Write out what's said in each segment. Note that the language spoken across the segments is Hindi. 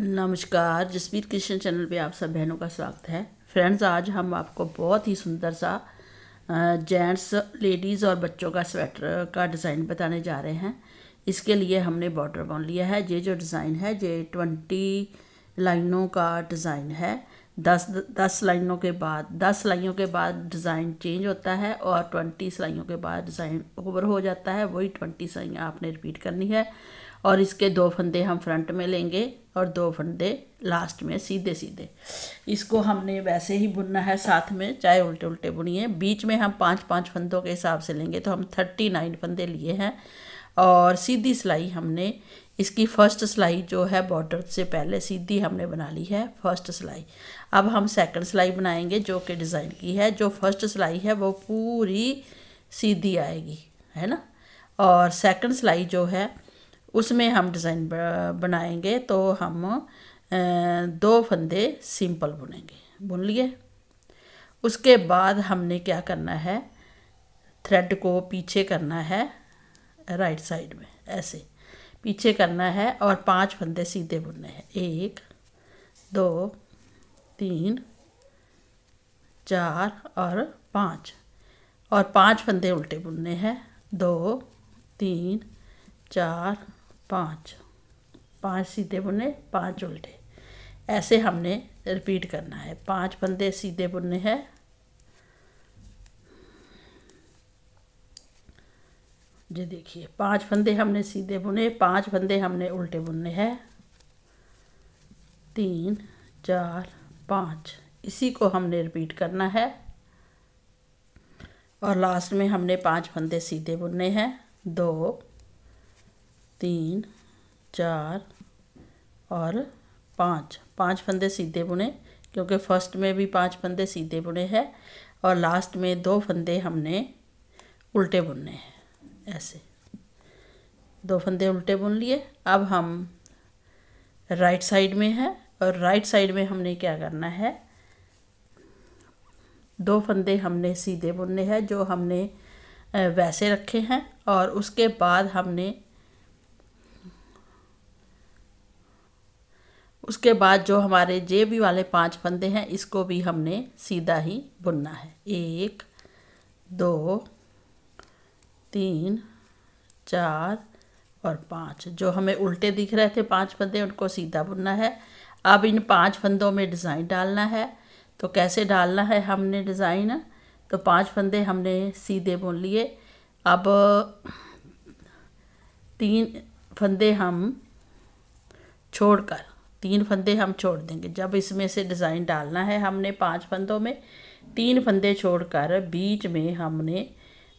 नमस्कार जसवीर कृष्ण चैनल पे आप सब बहनों का स्वागत है फ्रेंड्स आज हम आपको बहुत ही सुंदर सा जेंट्स लेडीज़ और बच्चों का स्वेटर का डिज़ाइन बताने जा रहे हैं इसके लिए हमने बॉर्डर बॉन लिया है ये जो डिज़ाइन है ये ट्वेंटी लाइनों का डिज़ाइन है दस दस लाइनों के बाद दस सिलाइयों के बाद डिज़ाइन चेंज होता है और ट्वेंटी सिलाइयों के बाद डिज़ाइन ओवर हो जाता है वही ट्वेंटी सिलाइयाँ आपने रिपीट करनी है और इसके दो फंदे हम फ्रंट में लेंगे और दो फंदे लास्ट में सीधे सीधे इसको हमने वैसे ही बुनना है साथ में चाहे उल्टे उल्टे बुनिए बीच में हम पाँच पाँच फंदों के हिसाब से लेंगे तो हम थर्टी नाइन फंदे लिए हैं और सीधी सिलाई हमने इसकी फ़र्स्ट सिलाई जो है बॉर्डर से पहले सीधी हमने बना ली है फर्स्ट सिलाई अब हम सेकंड सिलाई बनाएंगे जो कि डिज़ाइन की है जो फर्स्ट सिलाई है वो पूरी सीधी आएगी है ना और सेकंड सिलाई जो है उसमें हम डिज़ाइन बनाएंगे तो हम दो फंदे सिंपल बुनेंगे बुन लिए उसके बाद हमने क्या करना है थ्रेड को पीछे करना है राइट साइड में ऐसे पीछे करना है और पांच फंदे सीधे बुनने हैं एक दो तीन चार और पाँच और पांच फंदे उल्टे बुनने हैं दो तीन चार पाँच पाँच सीधे बुने पाँच उल्टे ऐसे हमने रिपीट करना है पाँच फंदे सीधे बुनने हैं ये देखिए पांच फंदे हमने सीधे बुने पांच फंदे हमने उल्टे बुनने हैं तीन चार पाँच इसी को हमने रिपीट करना है और लास्ट में हमने पांच फंदे सीधे बुनने हैं दो तीन चार और पाँच पाँच फंदे सीधे बुने क्योंकि फर्स्ट में भी पाँच फंदे सीधे बुने हैं और लास्ट में दो फंदे हमने उल्टे बुनने हैं ऐसे दो फंदे उल्टे बुन लिए अब हम राइट साइड में है और राइट साइड में हमने क्या करना है दो फंदे हमने सीधे बुनने हैं जो हमने वैसे रखे हैं और उसके बाद हमने उसके बाद जो हमारे जेबी वाले पांच फंदे हैं इसको भी हमने सीधा ही बुनना है एक दो तीन चार और पाँच जो हमें उल्टे दिख रहे थे पांच फंदे उनको सीधा बुनना है अब इन पांच फंदों में डिज़ाइन डालना है तो कैसे डालना है हमने डिज़ाइन तो पांच फंदे हमने सीधे बुन लिए अब तीन फंदे हम छोड़कर तीन फंदे हम छोड़ देंगे जब इसमें से डिज़ाइन डालना है हमने पांच फंदों में तीन फंदे छोड़कर बीच में हमने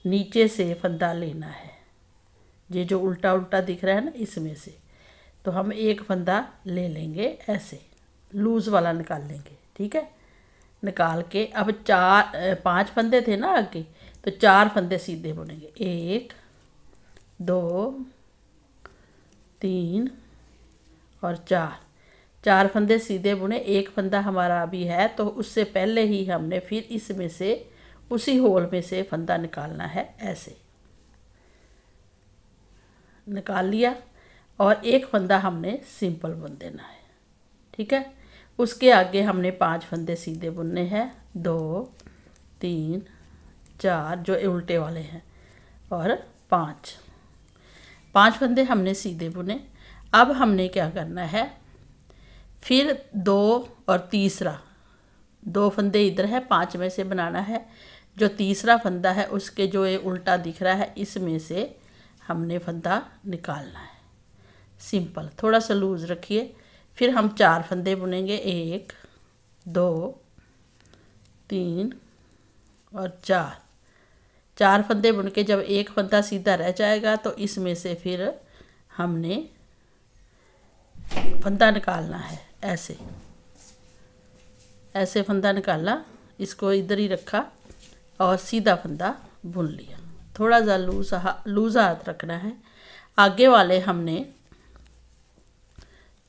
नीचे से फंदा लेना है ये जो उल्टा उल्टा दिख रहा है ना इसमें से तो हम एक फंदा ले लेंगे ऐसे लूज़ वाला निकाल लेंगे ठीक है निकाल के अब चार पांच फंदे थे ना आगे तो चार फंदे सीधे बुनेंगे एक दो तीन और चार चार फंदे सीधे बुने एक फंदा हमारा अभी है तो उससे पहले ही हमने फिर इसमें से उसी होल में से फंदा निकालना है ऐसे निकाल लिया और एक फंदा हमने सिंपल बुन देना है ठीक है उसके आगे हमने पांच फंदे सीधे बुनने हैं दो तीन चार जो उल्टे वाले हैं और पांच पांच फंदे हमने सीधे बुने अब हमने क्या करना है फिर दो और तीसरा दो फंदे इधर है पाँच में से बनाना है जो तीसरा फंदा है उसके जो ये उल्टा दिख रहा है इसमें से हमने फंदा निकालना है सिंपल थोड़ा सा लूज़ रखिए फिर हम चार फंदे बुनेंगे एक दो तीन और चार चार फंदे बुन के जब एक फंदा सीधा रह जाएगा तो इसमें से फिर हमने फंदा निकालना है ऐसे ऐसे फंदा निकाला इसको इधर ही रखा और सीधा फंदा बुन लिया थोड़ा सा लूज लूज हाथ रखना है आगे वाले हमने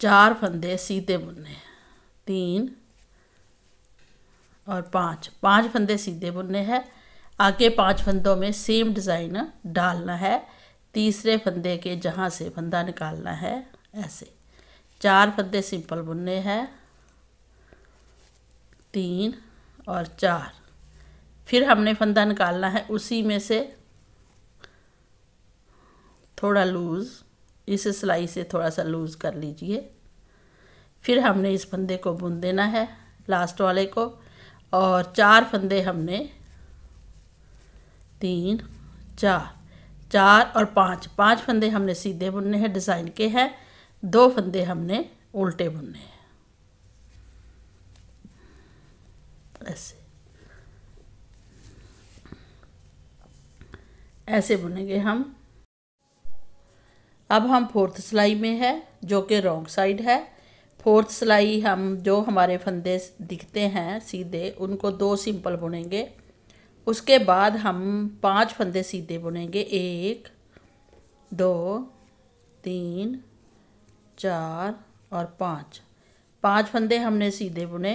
चार फंदे सीधे बुनने हैं तीन और पाँच पांच फंदे सीधे बुनने हैं आगे पांच फंदों में सेम डिज़ाइन डालना है तीसरे फंदे के जहाँ से फंदा निकालना है ऐसे चार फंदे सिंपल बुनने हैं तीन और चार फिर हमने फंदा निकालना है उसी में से थोड़ा लूज़ इस सिलाई से थोड़ा सा लूज़ कर लीजिए फिर हमने इस फंदे को बुन देना है लास्ट वाले को और चार फंदे हमने तीन चार चार और पाँच पांच फंदे हमने सीधे बुनने हैं डिज़ाइन के हैं दो फंदे हमने उल्टे बुनने हैं ऐसे ऐसे बुनेंगे हम अब हम फोर्थ सिलाई में है जो कि रॉन्ग साइड है फोर्थ सिलाई हम जो हमारे फंदे दिखते हैं सीधे उनको दो सिंपल बुनेंगे उसके बाद हम पांच फंदे सीधे बुनेंगे एक दो तीन चार और पाँच पांच फंदे हमने सीधे बुने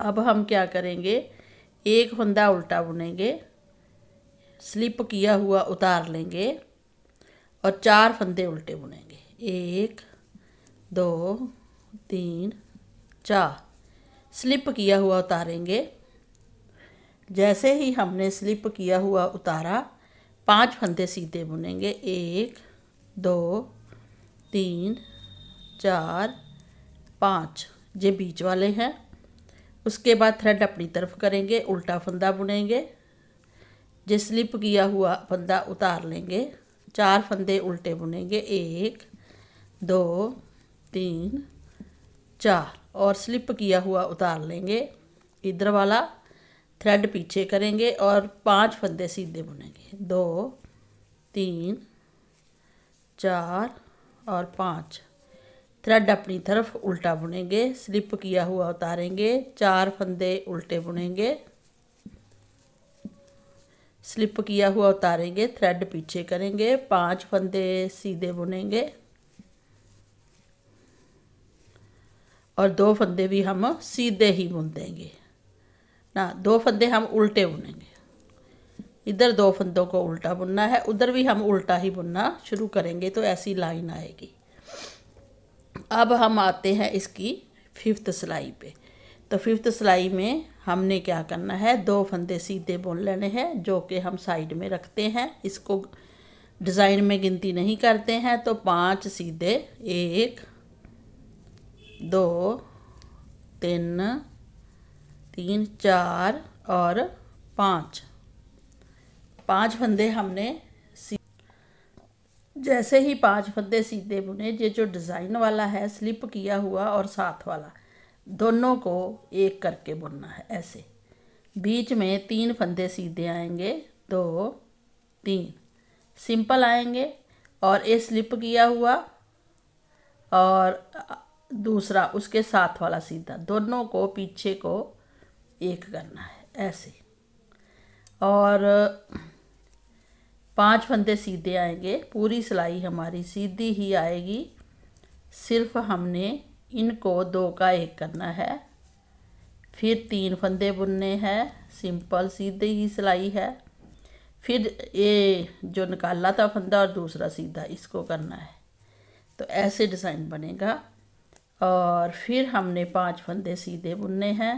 अब हम क्या करेंगे एक फंदा उल्टा बुनेंगे स्लिप किया हुआ उतार लेंगे और चार फंदे उल्टे बुनेंगे एक दो तीन चार स्लिप किया हुआ उतारेंगे जैसे ही हमने स्लिप किया हुआ उतारा पांच फंदे सीधे बुनेंगे एक दो तीन चार पाँच ये बीच वाले हैं उसके बाद थ्रेड अपनी तरफ करेंगे उल्टा फंदा बुनेंगे जो स्लिप किया हुआ फंदा उतार लेंगे चार फंदे उल्टे बुनेंगे एक दो तीन चार और स्लिप किया हुआ उतार लेंगे इधर वाला थ्रेड पीछे करेंगे और पांच फंदे सीधे बुनेंगे दो तीन चार और पाँच थ्रेड अपनी तरफ उल्टा बुनेंगे स्लिप किया हुआ उतारेंगे चार फंदे उल्टे बुनेंगे स्लिप किया हुआ उतारेंगे थ्रेड पीछे करेंगे पांच फंदे सीधे बुनेंगे और दो फंदे भी हम सीधे ही बुन देंगे ना दो फंदे हम उल्टे बुनेंगे इधर दो फंदों को उल्टा बुनना है उधर भी हम उल्टा ही बुनना शुरू करेंगे तो ऐसी लाइन आएगी अब हम आते हैं इसकी फिफ्थ सिलाई पे तो फिफ्थ सिलाई में हमने क्या करना है दो फंदे सीधे बुन लेने हैं जो कि हम साइड में रखते हैं इसको डिज़ाइन में गिनती नहीं करते हैं तो पांच सीधे एक दो तीन तीन चार और पाँच पांच फंदे हमने जैसे ही पांच फंदे सीधे बुने ये जो डिज़ाइन वाला है स्लिप किया हुआ और साथ वाला दोनों को एक करके बुनना है ऐसे बीच में तीन फंदे सीधे आएंगे दो तीन सिंपल आएंगे और ये स्लिप किया हुआ और दूसरा उसके साथ वाला सीधा दोनों को पीछे को एक करना है ऐसे और पांच फंदे सीधे आएंगे पूरी सिलाई हमारी सीधी ही आएगी सिर्फ हमने इनको दो का एक करना है फिर तीन फंदे बुनने हैं सिंपल सीधे ही सिलाई है फिर ये जो निकाला था फंदा और दूसरा सीधा इसको करना है तो ऐसे डिज़ाइन बनेगा और फिर हमने पांच फंदे सीधे बुनने हैं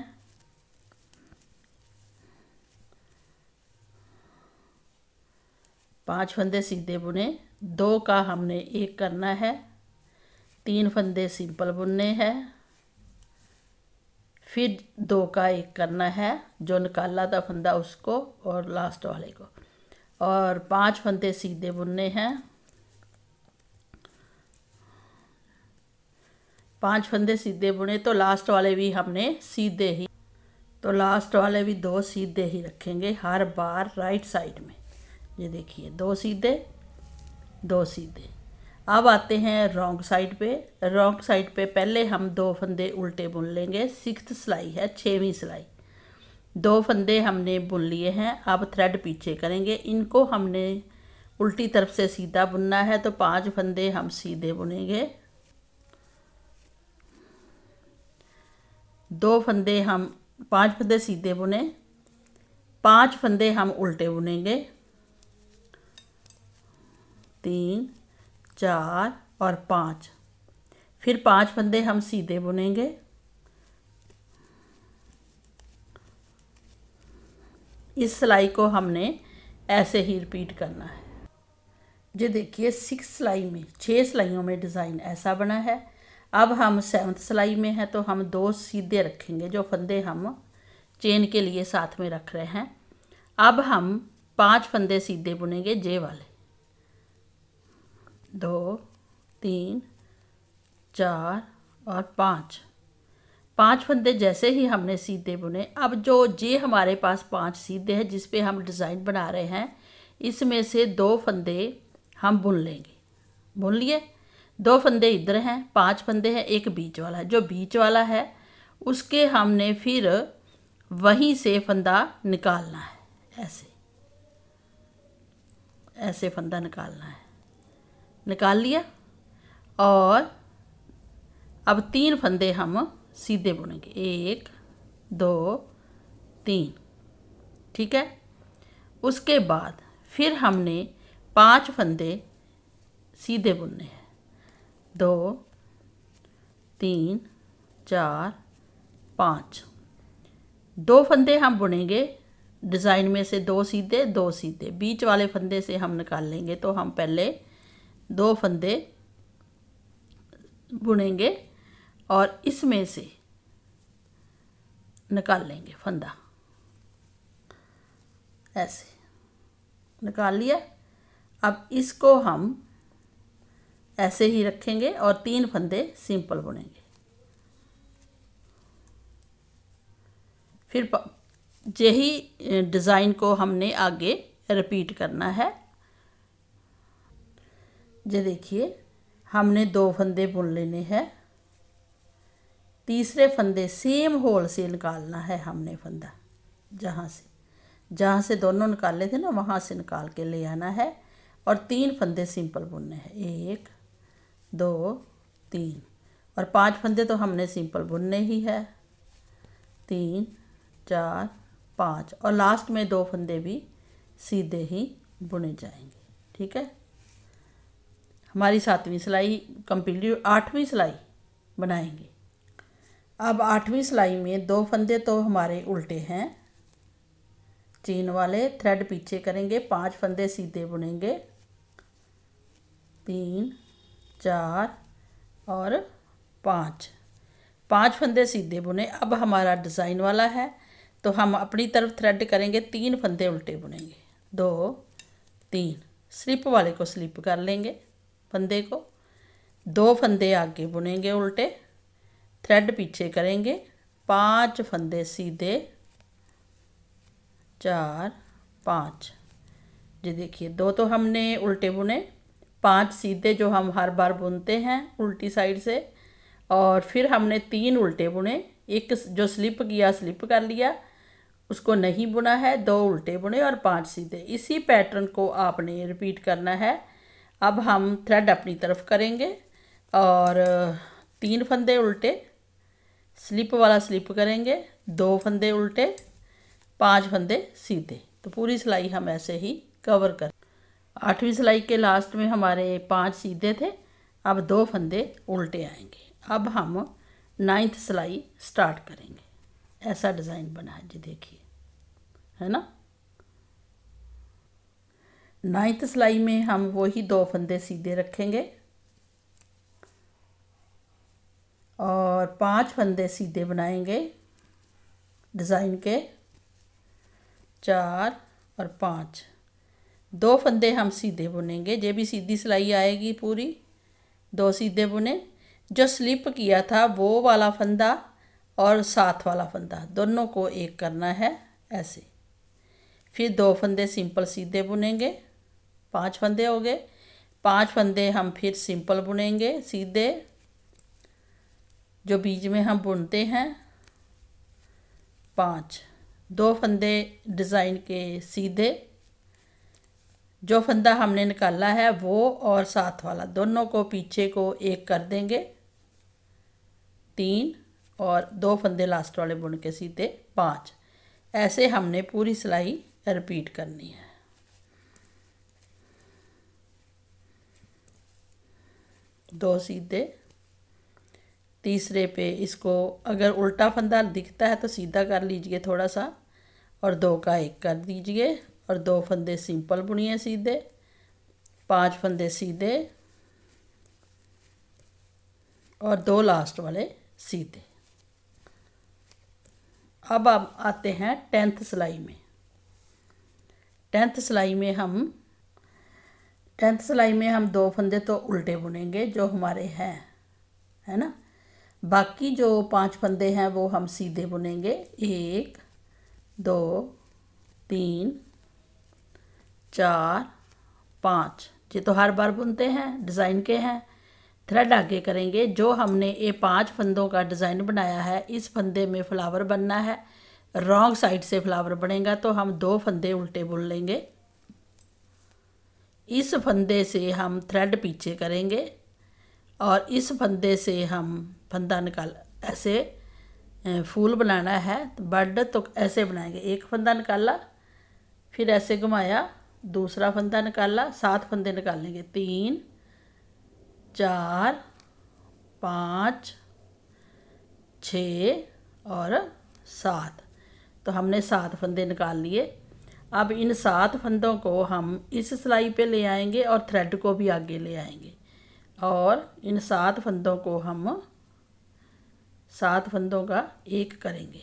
पांच फंदे सीधे बुने दो का हमने एक करना है तीन फंदे सिंपल बुनने हैं फिर दो का एक करना है जो निकाला था फंदा उसको और लास्ट वाले को और पांच फंदे सीधे बुनने हैं पांच फंदे सीधे बुने तो लास्ट वाले भी हमने सीधे ही तो लास्ट वाले भी दो सीधे ही रखेंगे हर बार राइट साइड में ये देखिए दो सीधे दो सीधे अब आते हैं रॉन्ग साइड पे रॉन्ग साइड पे पहले हम दो फंदे उल्टे बुन लेंगे सिक्स सिलाई है छवीं सिलाई दो फंदे हमने बुन लिए हैं अब थ्रेड पीछे करेंगे इनको हमने उल्टी तरफ से सीधा बुनना है तो पांच फंदे हम सीधे बुनेंगे दो फंदे हम पांच फंदे सीधे बुने पांच फंदे हम उल्टे बुनेंगे तीन चार और पाँच फिर पांच फंदे हम सीधे बुनेंगे इस सिलाई को हमने ऐसे ही रिपीट करना है ये देखिए सिक्स सिलाई में छः सिलाइयों में डिज़ाइन ऐसा बना है अब हम सेवन्थ सिलाई में हैं तो हम दो सीधे रखेंगे जो फंदे हम चेन के लिए साथ में रख रहे हैं अब हम पांच फंदे सीधे बुनेंगे जे वाले दो तीन चार और पाँच पांच फंदे जैसे ही हमने सीधे बुने अब जो जे हमारे पास पांच सीधे हैं जिस पे हम डिज़ाइन बना रहे हैं इसमें से दो फंदे हम बुन लेंगे बुन लिए दो फंदे इधर हैं पांच फंदे हैं एक बीच वाला है जो बीच वाला है उसके हमने फिर वहीं से फंदा निकालना है ऐसे ऐसे फंदा निकालना है निकाल लिया और अब तीन फंदे हम सीधे बुनेंगे एक दो तीन ठीक है उसके बाद फिर हमने पांच फंदे सीधे बुनने हैं दो तीन चार पाँच दो फंदे हम बुनेंगे डिज़ाइन में से दो सीधे दो सीधे बीच वाले फंदे से हम निकाल लेंगे तो हम पहले दो फंदे बुनेंगे और इसमें से निकाल लेंगे फंदा ऐसे निकाल लिया अब इसको हम ऐसे ही रखेंगे और तीन फंदे सिंपल बुनेंगे फिर यही डिज़ाइन को हमने आगे रिपीट करना है ये देखिए हमने दो फंदे बुन लेने हैं तीसरे फंदे सेम होल से निकालना है हमने फंदा जहाँ से जहाँ से दोनों निकाले थे ना वहाँ से निकाल के ले आना है और तीन फंदे सिंपल बुनने हैं एक दो तीन और पांच फंदे तो हमने सिंपल बुनने ही है तीन चार पाँच और लास्ट में दो फंदे भी सीधे ही बुने जाएंगे ठीक है हमारी सातवीं सिलाई कंप्लीट आठवीं सिलाई बनाएंगे अब आठवीं सिलाई में दो फंदे तो हमारे उल्टे हैं चीन वाले थ्रेड पीछे करेंगे पांच फंदे सीधे बुनेंगे तीन चार और पाँच पांच फंदे सीधे बुने अब हमारा डिज़ाइन वाला है तो हम अपनी तरफ थ्रेड करेंगे तीन फंदे उल्टे बुनेंगे दो तीन स्लिप वाले को स्लिप कर लेंगे फंदे को दो फंदे आगे बुनेंगे उल्टे थ्रेड पीछे करेंगे पांच फंदे सीधे चार पाँच जी देखिए दो तो हमने उल्टे बुने पांच सीधे जो हम हर बार बुनते हैं उल्टी साइड से और फिर हमने तीन उल्टे बुने एक जो स्लिप किया स्लिप कर लिया उसको नहीं बुना है दो उल्टे बुने और पांच सीधे इसी पैटर्न को आपने रिपीट करना है अब हम थ्रेड अपनी तरफ करेंगे और तीन फंदे उल्टे स्लिप वाला स्लिप करेंगे दो फंदे उल्टे पांच फंदे सीधे तो पूरी सिलाई हम ऐसे ही कवर कर आठवीं सिलाई के लास्ट में हमारे पांच सीधे थे अब दो फंदे उल्टे आएंगे अब हम नाइन्थ सिलाई स्टार्ट करेंगे ऐसा डिज़ाइन बना है जी देखिए है ना नाइन्थ सिलाई में हम वही दो फंदे सीधे रखेंगे और पांच फंदे सीधे बनाएंगे डिज़ाइन के चार और पाँच दो फंदे हम सीधे बुनेंगे जे भी सीधी सिलाई आएगी पूरी दो सीधे बुने जो स्लिप किया था वो वाला फंदा और साथ वाला फंदा दोनों को एक करना है ऐसे फिर दो फंदे सिंपल सीधे बुनेंगे पांच फंदे हो गए पांच फंदे हम फिर सिंपल बुनेंगे सीधे जो बीच में हम बुनते हैं पांच दो फंदे डिज़ाइन के सीधे जो फंदा हमने निकाला है वो और साथ वाला दोनों को पीछे को एक कर देंगे तीन और दो फंदे लास्ट वाले बुन के सीधे पाँच ऐसे हमने पूरी सिलाई रिपीट करनी है दो सीधे तीसरे पे इसको अगर उल्टा फंदा दिखता है तो सीधा कर लीजिए थोड़ा सा और दो का एक कर दीजिए और दो फंदे सिंपल बुनिए सीधे पांच फंदे सीधे और दो लास्ट वाले सीधे अब आप आते हैं टेंथ सिलाई में टेंथ सिलाई में हम टेंथ सिलाई में हम दो फंदे तो उल्टे बुनेंगे जो हमारे हैं है ना बाकी जो पांच फंदे हैं वो हम सीधे बुनेंगे एक दो तीन चार पाँच ये तो हर बार बुनते हैं डिज़ाइन के हैं थ्रेड आगे करेंगे जो हमने ये पांच फंदों का डिज़ाइन बनाया है इस फंदे में फ्लावर बनना है रॉन्ग साइड से फ्लावर बनेगा तो हम दो फंदे उल्टे बुन लेंगे इस फंदे से हम थ्रेड पीछे करेंगे और इस फंदे से हम फंदा निकाल ऐसे फूल बनाना है तो बर्ड तो ऐसे बनाएंगे एक फंदा निकाला फिर ऐसे घुमाया दूसरा फंदा निकाला सात फंदे निकालेंगे तीन चार पाँच छ और सात तो हमने सात फंदे निकाल लिए अब इन सात फंदों को हम इस सिलाई पे ले आएंगे और थ्रेड को भी आगे ले आएंगे और इन सात फंदों को हम सात फंदों का एक करेंगे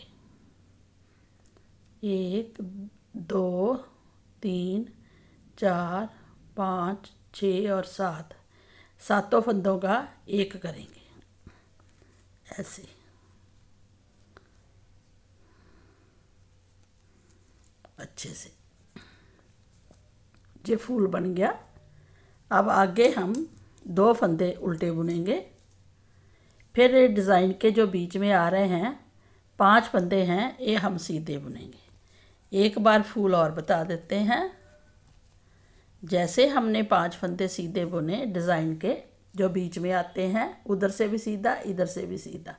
एक दो तीन चार पाँच छ और सात सातों फंदों का एक करेंगे ऐसे अच्छे से ये फूल बन गया अब आगे हम दो फंदे उल्टे बुनेंगे फिर डिज़ाइन के जो बीच में आ रहे हैं पांच फंदे हैं ये हम सीधे बुनेंगे एक बार फूल और बता देते हैं जैसे हमने पांच फंदे सीधे बुने डिज़ाइन के जो बीच में आते हैं उधर से भी सीधा इधर से भी सीधा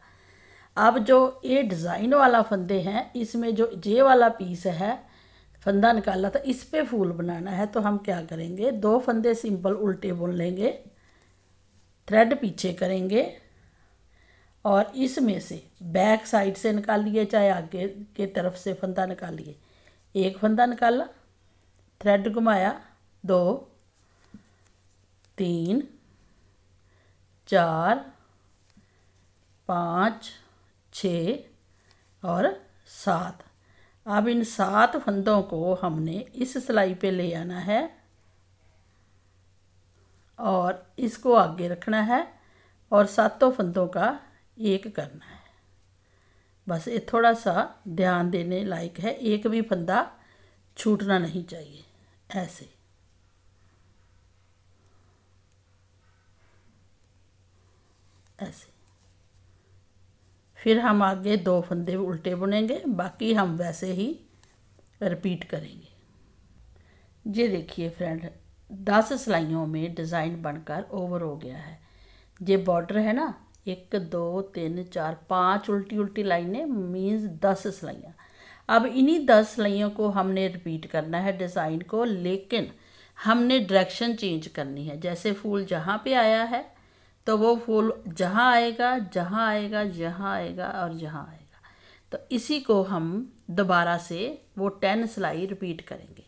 अब जो ये डिज़ाइन वाला फंदे हैं इसमें जो जे वाला पीस है फंदा निकाला था इस पे फूल बनाना है तो हम क्या करेंगे दो फंदे सिंपल उल्टे बुन लेंगे थ्रेड पीछे करेंगे और इसमें से बैक साइड से निकालिए चाहे आगे के तरफ से फंदा निकालिए एक फंदा निकाला थ्रेड घुमाया दो तीन चार पाँच छ और सात अब इन सात फंदों को हमने इस सिलाई पे ले आना है और इसको आगे रखना है और सातों फंदों का एक करना है बस ये थोड़ा सा ध्यान देने लायक है एक भी फंदा छूटना नहीं चाहिए ऐसे ऐसे फिर हम आगे दो फंदे उल्टे बुनेंगे बाकी हम वैसे ही रिपीट करेंगे ये देखिए फ्रेंड दस सिलाइयों में डिज़ाइन बनकर ओवर हो गया है ये बॉर्डर है ना एक दो तीन चार पांच उल्टी उल्टी लाइनें मीन्स दस सिलाइयाँ अब इन्हीं दस सिलाइयों को हमने रिपीट करना है डिज़ाइन को लेकिन हमने डायरेक्शन चेंज करनी है जैसे फूल जहाँ पे आया है तो वो फूल जहाँ आएगा जहाँ आएगा जहाँ आएगा और जहाँ आएगा तो इसी को हम दोबारा से वो टेन सिलाई रिपीट करेंगे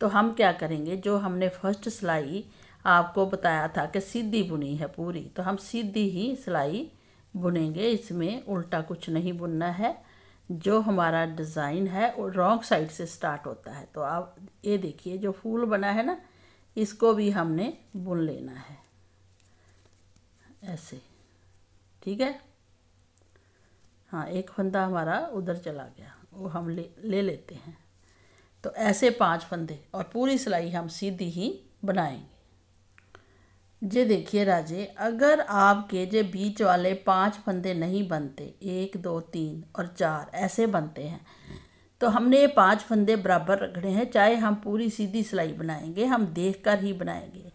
तो हम क्या करेंगे जो हमने फर्स्ट सिलाई आपको बताया था कि सीधी बुनी है पूरी तो हम सीधी ही सिलाई बुनेंगे इसमें उल्टा कुछ नहीं बुनना है जो हमारा डिज़ाइन है वो रॉन्ग साइड से स्टार्ट होता है तो आप ये देखिए जो फूल बना है ना इसको भी हमने बुन लेना है ऐसे ठीक है हाँ एक फंदा हमारा उधर चला गया वो हम ले ले लेते हैं तो ऐसे पांच फंदे और पूरी सिलाई हम सीधी ही बनाएंगे जे देखिए राजे अगर आपके जे बीच वाले पांच फंदे नहीं बनते एक दो तीन और चार ऐसे बनते हैं तो हमने ये पांच फंदे बराबर रखने हैं चाहे हम पूरी सीधी सिलाई बनाएंगे हम देखकर ही बनाएंगे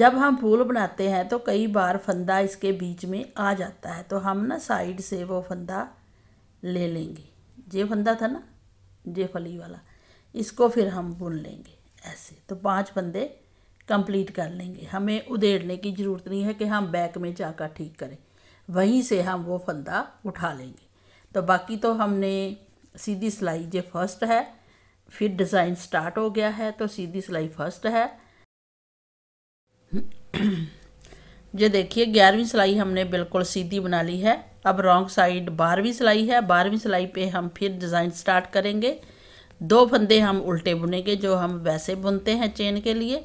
जब हम फूल बनाते हैं तो कई बार फंदा इसके बीच में आ जाता है तो हम ना साइड से वो फंदा ले लेंगे ये फंदा था ना ये फली वाला इसको फिर हम बुन लेंगे ऐसे तो पांच फंदे कंप्लीट कर लेंगे हमें उधेड़ने की ज़रूरत नहीं है कि हम बैक में जाकर ठीक करें वहीं से हम वो फंदा उठा लेंगे तो बाकी तो हमने सीधी सिलाई ये फर्स्ट है फिर डिज़ाइन स्टार्ट हो गया है तो सीधी सिलाई फर्स्ट है ये देखिए ग्यारहवीं सिलाई हमने बिल्कुल सीधी बना ली है अब रॉन्ग साइड बारहवीं सिलाई है बारहवीं सिलाई पे हम फिर डिज़ाइन स्टार्ट करेंगे दो फंदे हम उल्टे बुनेंगे जो हम वैसे बुनते हैं चेन के लिए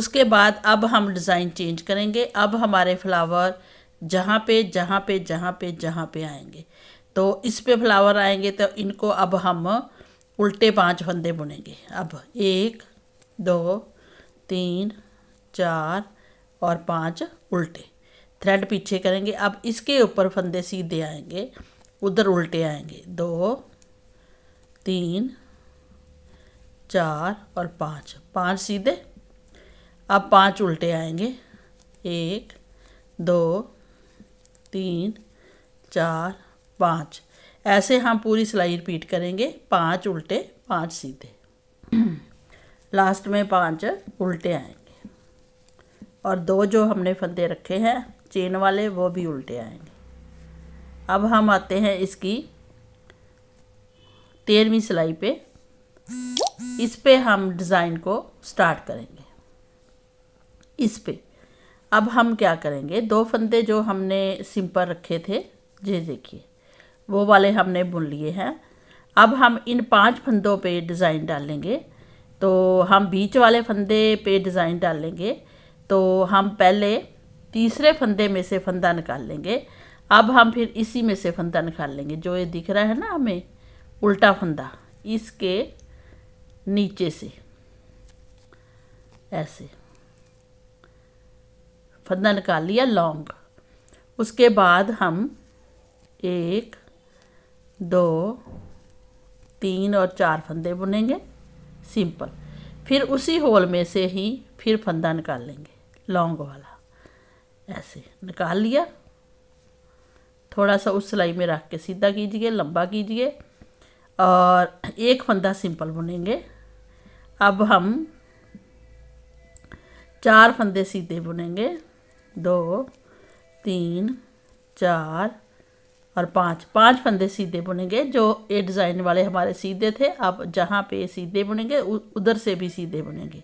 उसके बाद अब हम डिज़ाइन चेंज करेंगे अब हमारे फ्लावर जहाँ पे जहाँ पे जहाँ पे जहाँ पे आएंगे तो इस पे फ्लावर आएंगे तो इनको अब हम उल्टे पांच फंदे बुनेंगे अब एक दो तीन चार और पाँच उल्टे थ्रेड पीछे करेंगे अब इसके ऊपर फंदे सीधे आएंगे उधर उल्टे आएंगे दो तीन चार और पाँच पांच सीधे अब पांच उल्टे आएंगे एक दो तीन चार पाँच ऐसे हम पूरी सिलाई रिपीट करेंगे पांच उल्टे पांच सीधे लास्ट में पांच उल्टे आएंगे और दो जो हमने फंदे रखे हैं चेन वाले वो भी उल्टे आएंगे अब हम आते हैं इसकी तेरहवीं सिलाई पे इस पे हम डिज़ाइन को स्टार्ट करेंगे इस पे अब हम क्या करेंगे दो फंदे जो हमने सिंपल रखे थे जे देखिए वो वाले हमने बुन लिए हैं अब हम इन पांच फंदों पे डिज़ाइन डालेंगे तो हम बीच वाले फंदे पे डिज़ाइन डालेंगे तो हम पहले तीसरे फंदे में से फंदा निकाल लेंगे अब हम फिर इसी में से फंदा निकाल लेंगे जो ये दिख रहा है ना हमें उल्टा फंदा इसके नीचे से ऐसे फंदा निकाल लिया लॉन्ग उसके बाद हम एक दो तीन और चार फंदे बुनेंगे सिंपल फिर उसी होल में से ही फिर फंदा निकाल लेंगे लॉन्ग वाला ऐसे निकाल लिया थोड़ा सा उस सिलाई में रख के सीधा कीजिए लंबा कीजिए और एक फंदा सिंपल बुनेंगे अब हम चार फंदे सीधे बुनेंगे दो तीन चार और पाँच पांच फंदे सीधे बुनेंगे जो ये डिज़ाइन वाले हमारे सीधे थे अब जहाँ पे सीधे बुनेंगे उधर से भी सीधे बुनेंगे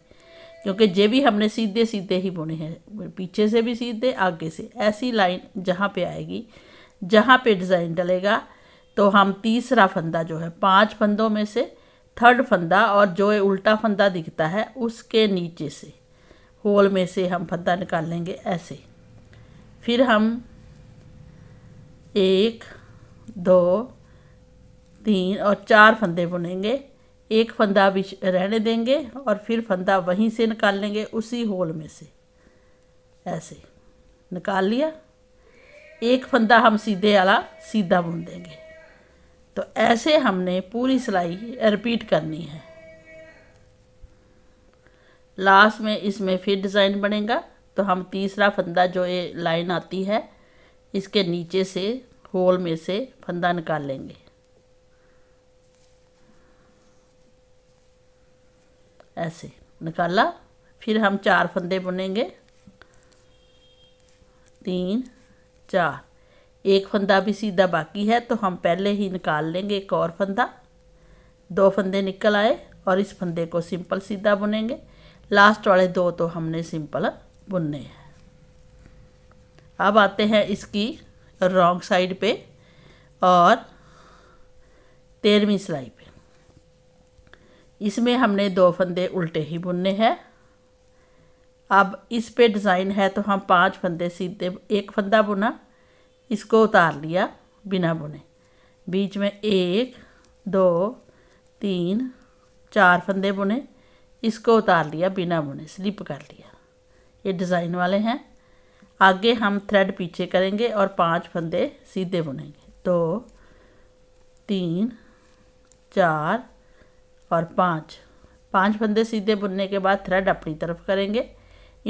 क्योंकि जे भी हमने सीधे सीधे ही बुने हैं पीछे से भी सीधे आगे से ऐसी लाइन जहाँ पे आएगी जहाँ पे डिज़ाइन डलेगा तो हम तीसरा फंदा जो है पांच फंदों में से थर्ड फंदा और जो उल्टा फंदा दिखता है उसके नीचे से होल में से हम फंदा निकाल लेंगे ऐसे फिर हम एक दो तीन और चार फंदे बुनेंगे एक फंदा रहने देंगे और फिर फंदा वहीं से निकाल लेंगे उसी होल में से ऐसे निकाल लिया एक फंदा हम सीधे वाला सीधा बुन देंगे तो ऐसे हमने पूरी सिलाई रिपीट करनी है लास्ट में इसमें फिर डिज़ाइन बनेगा तो हम तीसरा फंदा जो ये लाइन आती है इसके नीचे से होल में से फंदा निकाल लेंगे ऐसे निकाला फिर हम चार फंदे बुनेंगे तीन चार एक फंदा भी सीधा बाकी है तो हम पहले ही निकाल लेंगे एक और फंदा दो फंदे निकल आए और इस फंदे को सिंपल सीधा बुनेंगे लास्ट वाले दो तो हमने सिंपल बुनने हैं अब आते हैं इसकी रॉन्ग साइड पे और तेरहवीं सिलाई पे इसमें हमने दो फंदे उल्टे ही बुनने हैं अब इस पे डिज़ाइन है तो हम पांच फंदे सीधे एक फंदा बुना इसको उतार लिया बिना बुने बीच में एक दो तीन चार फंदे बुने इसको उतार लिया बिना बुने स्लिप कर लिया ये डिज़ाइन वाले हैं आगे हम थ्रेड पीछे करेंगे और पांच फंदे सीधे बुनेंगे दो तीन चार और पाँच पांच फंदे सीधे बुनने के बाद थ्रेड अपनी तरफ करेंगे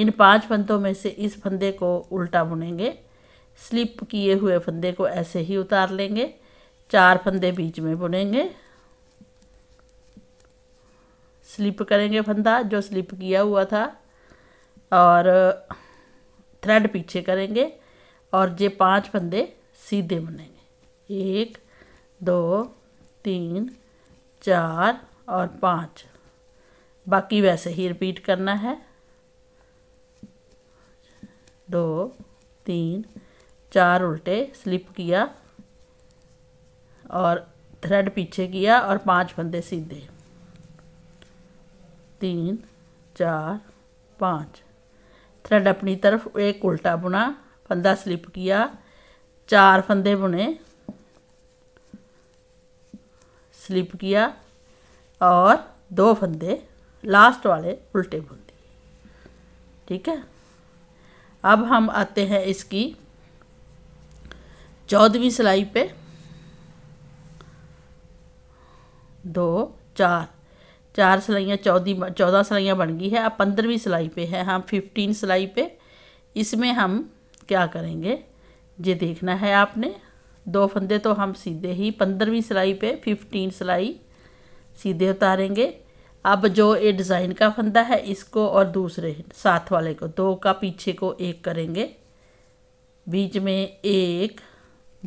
इन पांच फंदों में से इस फंदे को उल्टा बुनेंगे स्लिप किए हुए फंदे को ऐसे ही उतार लेंगे चार फंदे बीच में बुनेंगे स्लिप करेंगे फंदा जो स्लिप किया हुआ था और थ्रेड पीछे करेंगे और ये पांच फंदे सीधे बुनेंगे एक दो तीन चार और पाँच बाकी वैसे ही रिपीट करना है दो तीन चार उल्टे स्लिप किया और थ्रेड पीछे किया और पांच फंदे सीधे तीन चार पाँच थ्रेड अपनी तरफ एक उल्टा बुना फंदा स्लिप किया चार फंदे बुने स्लिप किया और दो फंदे लास्ट वाले उल्टे बुन ठीक है अब हम आते हैं इसकी चौदहवीं सिलाई पे दो चार चार सिलाइयाँ चौदह चौदह सिलाइयाँ बन गई है अब पंद्रहवीं सिलाई पे है हम फिफ्टीन सिलाई पे इसमें हम क्या करेंगे ये देखना है आपने दो फंदे तो हम सीधे ही पंद्रहवीं सिलाई पे फिफ्टीन सिलाई सीधे उतारेंगे अब जो ये डिज़ाइन का फंदा है इसको और दूसरे साथ वाले को दो का पीछे को एक करेंगे बीच में एक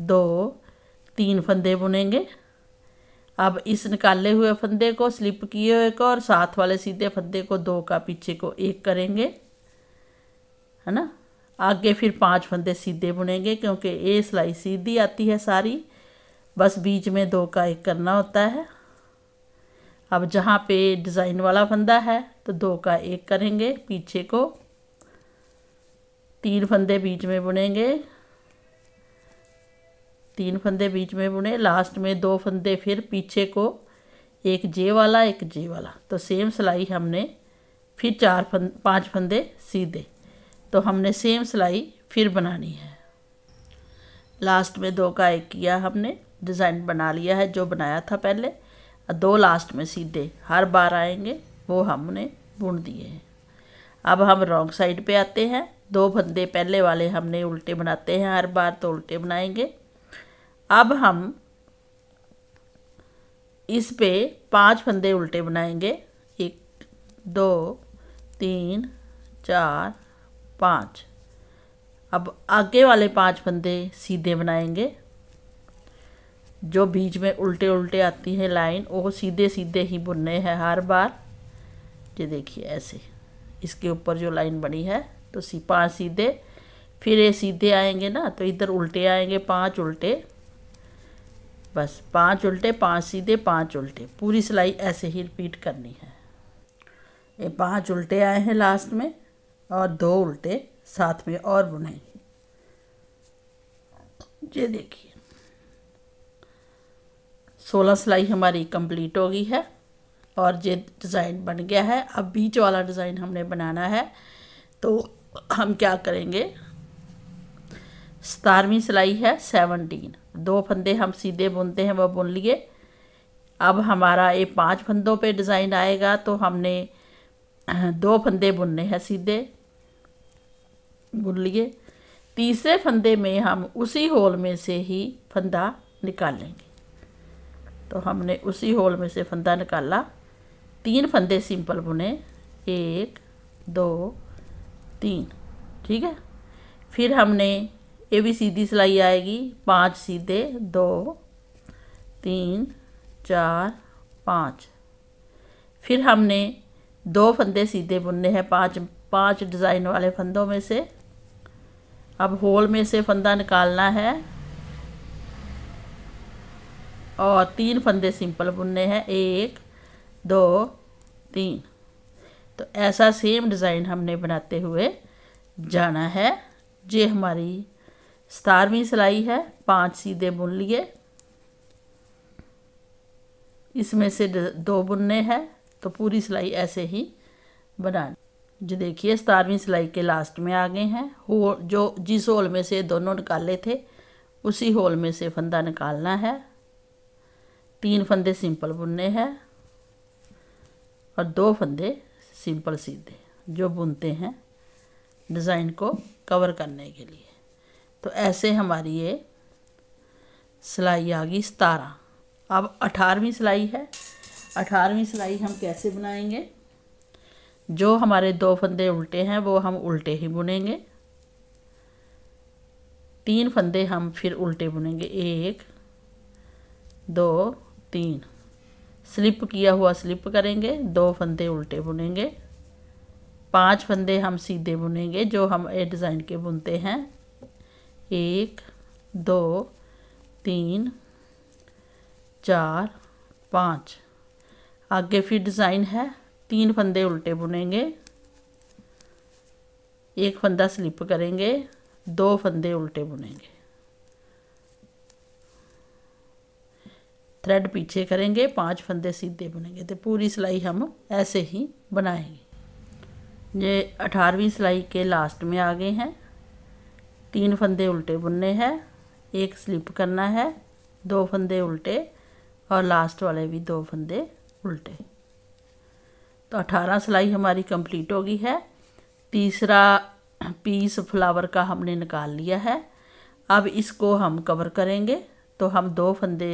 दो तीन फंदे बुनेंगे अब इस निकाले हुए फंदे को स्लिप किए हुए को और साथ वाले सीधे फंदे को दो का पीछे को एक करेंगे है ना आगे फिर पांच फंदे सीधे बुनेंगे क्योंकि ये सिलाई सीधी आती है सारी बस बीच में दो का एक करना होता है अब जहाँ पे डिज़ाइन वाला फंदा है तो दो का एक करेंगे पीछे को तीन फंदे बीच में बुनेंगे तीन फंदे बीच में बुने लास्ट में दो फंदे फिर पीछे को एक जे वाला एक जे वाला तो सेम सिलाई हमने फिर चार फंद पाँच फंदे सीधे तो हमने सेम सिलाई फिर बनानी है लास्ट में दो का एक किया हमने डिज़ाइन बना लिया है जो बनाया था पहले दो लास्ट में सीधे हर बार आएंगे वो हमने बुन दिए हैं अब हम रॉन्ग साइड पे आते हैं दो फंदे पहले वाले हमने उल्टे बनाते हैं हर बार तो उल्टे बनाएंगे अब हम इस पे पांच फंदे उल्टे बनाएंगे एक दो तीन चार पाँच अब आगे वाले पांच फंदे सीधे बनाएंगे जो बीच में उल्टे उल्टे आती है लाइन वो सीधे सीधे ही बुनने हैं हर बार ये देखिए ऐसे इसके ऊपर जो लाइन बनी है तो सी पाँच सीधे फिर ये सीधे आएंगे ना तो इधर उल्टे आएंगे पांच उल्टे बस पांच उल्टे पांच सीधे पांच उल्टे पूरी सिलाई ऐसे ही रिपीट करनी है ये पांच उल्टे आए हैं लास्ट में और दो उल्टे साथ में और बुनेंगे ये देखिए सोलह सिलाई हमारी कंप्लीट हो गई है और ये डिज़ाइन बन गया है अब बीच वाला डिज़ाइन हमने बनाना है तो हम क्या करेंगे सतारवीं सिलाई है सेवनटीन दो फंदे हम सीधे बुनते हैं वह बुन लिए अब हमारा ये पांच फंदों पे डिज़ाइन आएगा तो हमने दो फंदे बुनने हैं सीधे बुन लिए तीसरे फंदे में हम उसी होल में से ही फंदा निकालेंगे तो हमने उसी होल में से फंदा निकाला तीन फंदे सिंपल बुने एक दो तीन ठीक है फिर हमने ये भी सीधी सिलाई आएगी पांच सीधे दो तीन चार पाँच फिर हमने दो फंदे सीधे बुनने हैं पांच पांच डिज़ाइन वाले फंदों में से अब होल में से फंदा निकालना है और तीन फंदे सिंपल बुनने हैं एक दो तीन तो ऐसा सेम डिज़ाइन हमने बनाते हुए जाना है ये हमारी सतारवीं सिलाई है पांच सीधे बुन लिए इसमें से दो बुनने हैं तो पूरी सिलाई ऐसे ही बनानी जो देखिए सतारवीं सिलाई के लास्ट में आ गए हैं हो जो जिस होल में से दोनों निकाले थे उसी होल में से फंदा निकालना है तीन फंदे सिंपल बुनने हैं और दो फंदे सिंपल सीधे जो बुनते हैं डिज़ाइन को कवर करने के लिए तो ऐसे हमारी ये सिलाई आ गई सतारह अब अठारहवीं सिलाई है अठारहवीं सिलाई हम कैसे बनाएंगे जो हमारे दो फंदे उल्टे हैं वो हम उल्टे ही बुनेंगे तीन फंदे हम फिर उल्टे बुनेंगे एक दो तीन स्लिप किया हुआ स्लिप करेंगे दो फंदे उल्टे बुनेंगे पांच फंदे हम सीधे बुनेंगे जो हम ए डिज़ाइन के बुनते हैं एक दो तीन चार पाँच आगे फिर डिज़ाइन है तीन फंदे उल्टे बुनेंगे एक फंदा स्लिप करेंगे दो फंदे उल्टे बुनेंगे थ्रेड पीछे करेंगे पांच फंदे सीधे बुनेंगे तो पूरी सिलाई हम ऐसे ही बनाएंगे ये अठारहवीं सिलाई के लास्ट में आ गए हैं तीन फंदे उल्टे बुनने हैं एक स्लिप करना है दो फंदे उल्टे और लास्ट वाले भी दो फंदे उल्टे तो अठारह सिलाई हमारी कंप्लीट हो गई है तीसरा पीस फ्लावर का हमने निकाल लिया है अब इसको हम कवर करेंगे तो हम दो फंदे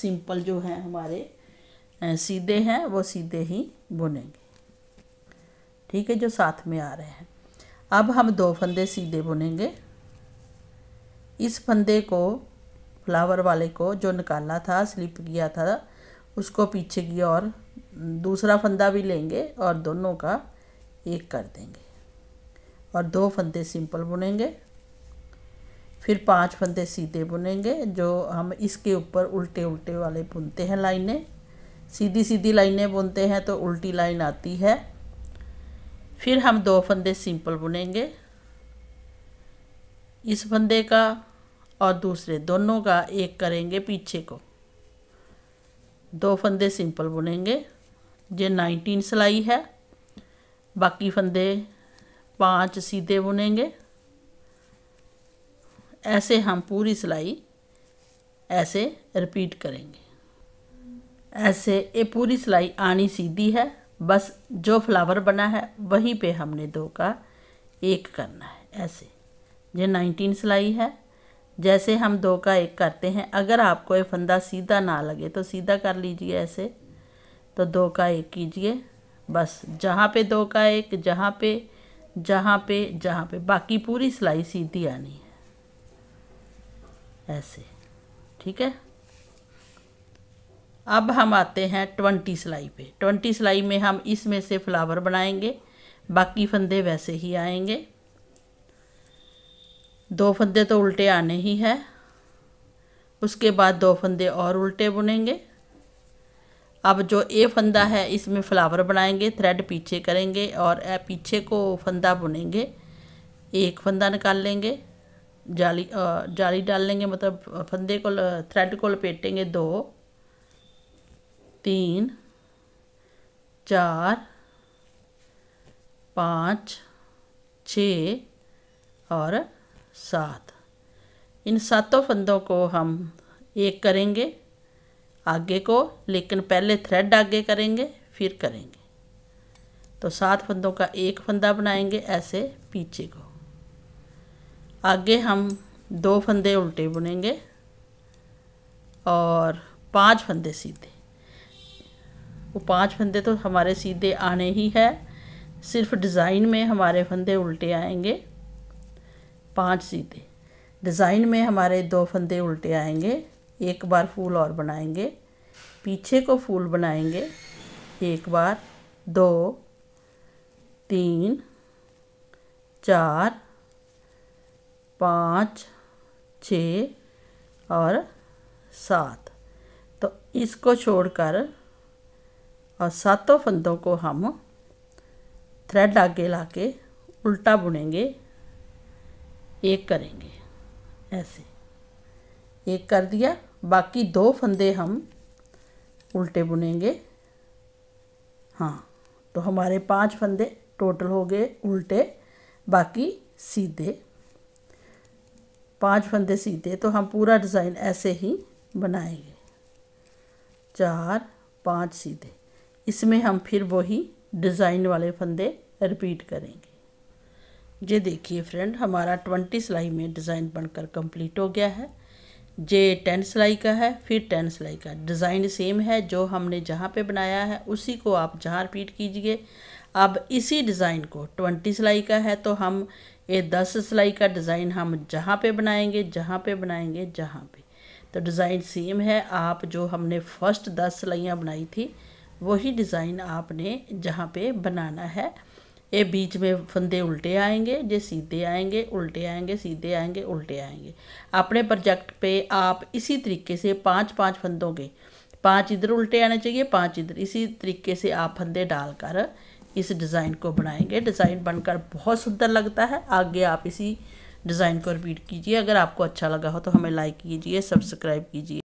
सिंपल जो हैं हमारे सीधे हैं वो सीधे ही बुनेंगे ठीक है जो साथ में आ रहे हैं अब हम दो फंदे सीधे बुनेंगे इस फंदे को फ्लावर वाले को जो निकाला था स्लिप किया था उसको पीछे की ओर दूसरा फंदा भी लेंगे और दोनों का एक कर देंगे और दो फंदे सिंपल बुनेंगे फिर पांच फंदे सीधे बुनेंगे जो हम इसके ऊपर उल्टे उल्टे वाले बुनते हैं लाइनें सीधी सीधी लाइनें बुनते हैं तो उल्टी लाइन आती है फिर हम दो फंदे सिंपल बुनेंगे इस फंदे का और दूसरे दोनों का एक करेंगे पीछे को दो फंदे सिंपल बुनेंगे ये नाइनटीन सिलाई है बाकी फंदे पांच सीधे बुनेंगे ऐसे हम पूरी सिलाई ऐसे रिपीट करेंगे ऐसे ये पूरी सिलाई आनी सीधी है बस जो फ्लावर बना है वहीं पे हमने दो का एक करना है ऐसे ये नाइनटीन सिलाई है जैसे हम दो का एक करते हैं अगर आपको ये फंदा सीधा ना लगे तो सीधा कर लीजिए ऐसे तो दो का एक कीजिए बस जहाँ पे दो का एक जहाँ पे जहाँ पे जहाँ पे बाकी पूरी सिलाई सीधी आनी ऐसे ठीक है अब हम आते हैं ट्वेंटी सिलाई पे ट्वेंटी सिलाई में हम इसमें से फ्लावर बनाएंगे बाकी फंदे वैसे ही आएंगे दो फंदे तो उल्टे आने ही है उसके बाद दो फंदे और उल्टे बुनेंगे अब जो ए फंदा है इसमें फ्लावर बनाएंगे थ्रेड पीछे करेंगे और ए पीछे को फंदा बुनेंगे एक फंदा निकाल लेंगे जाली जाली डाल लेंगे मतलब फंदे को थ्रेड को लपेटेंगे दो तीन चार पाँच छ और सात इन सातों फंदों को हम एक करेंगे आगे को लेकिन पहले थ्रेड आगे करेंगे फिर करेंगे तो सात फंदों का एक फंदा बनाएंगे ऐसे पीछे को आगे हम दो फंदे उल्टे बुनेंगे और पांच फंदे सीधे वो पांच फंदे तो हमारे सीधे आने ही है सिर्फ डिज़ाइन में हमारे फंदे उल्टे आएंगे पांच सीधे डिज़ाइन में हमारे दो फंदे उल्टे आएंगे एक बार फूल और बनाएंगे पीछे को फूल बनाएंगे एक बार दो तीन चार पाँच छ और सात तो इसको छोड़कर और सातों फंदों को हम थ्रेड आगे ला के उल्टा बुनेंगे एक करेंगे ऐसे एक कर दिया बाकी दो फंदे हम उल्टे बुनेंगे हाँ तो हमारे पांच फंदे टोटल हो गए उल्टे बाकी सीधे पांच फंदे सीधे तो हम पूरा डिज़ाइन ऐसे ही बनाएंगे चार पांच सीधे इसमें हम फिर वही डिज़ाइन वाले फंदे रिपीट करेंगे ये देखिए फ्रेंड हमारा ट्वेंटी सिलाई में डिज़ाइन बनकर कंप्लीट हो गया है जे टेन सिलाई का है फिर टेन सिलाई का डिज़ाइन सेम है जो हमने जहाँ पे बनाया है उसी को आप जहाँ रिपीट कीजिए अब इसी डिज़ाइन को ट्वेंटी सिलाई का है तो हम ये दस सिलाई का डिज़ाइन हम जहाँ पे बनाएंगे जहाँ पे बनाएंगे जहाँ पे तो डिज़ाइन सेम है आप जो हमने फर्स्ट दस सिलाइयाँ बनाई थी वही डिज़ाइन आपने जहाँ पे बनाना है ये बीच में फंदे उल्टे आएंगे ये सीधे आएंगे उल्टे आएंगे सीधे आएंगे उल्टे आएंगे अपने प्रोजेक्ट पे आप इसी तरीके से पांच पांच फंदों के पांच इधर उल्टे आने चाहिए पांच इधर इसी तरीके से आप फंदे डालकर इस डिज़ाइन को बनाएंगे डिज़ाइन बनकर बहुत सुंदर लगता है आगे आप इसी डिज़ाइन को रिपीट कीजिए अगर आपको अच्छा लगा हो तो हमें लाइक कीजिए सब्सक्राइब कीजिए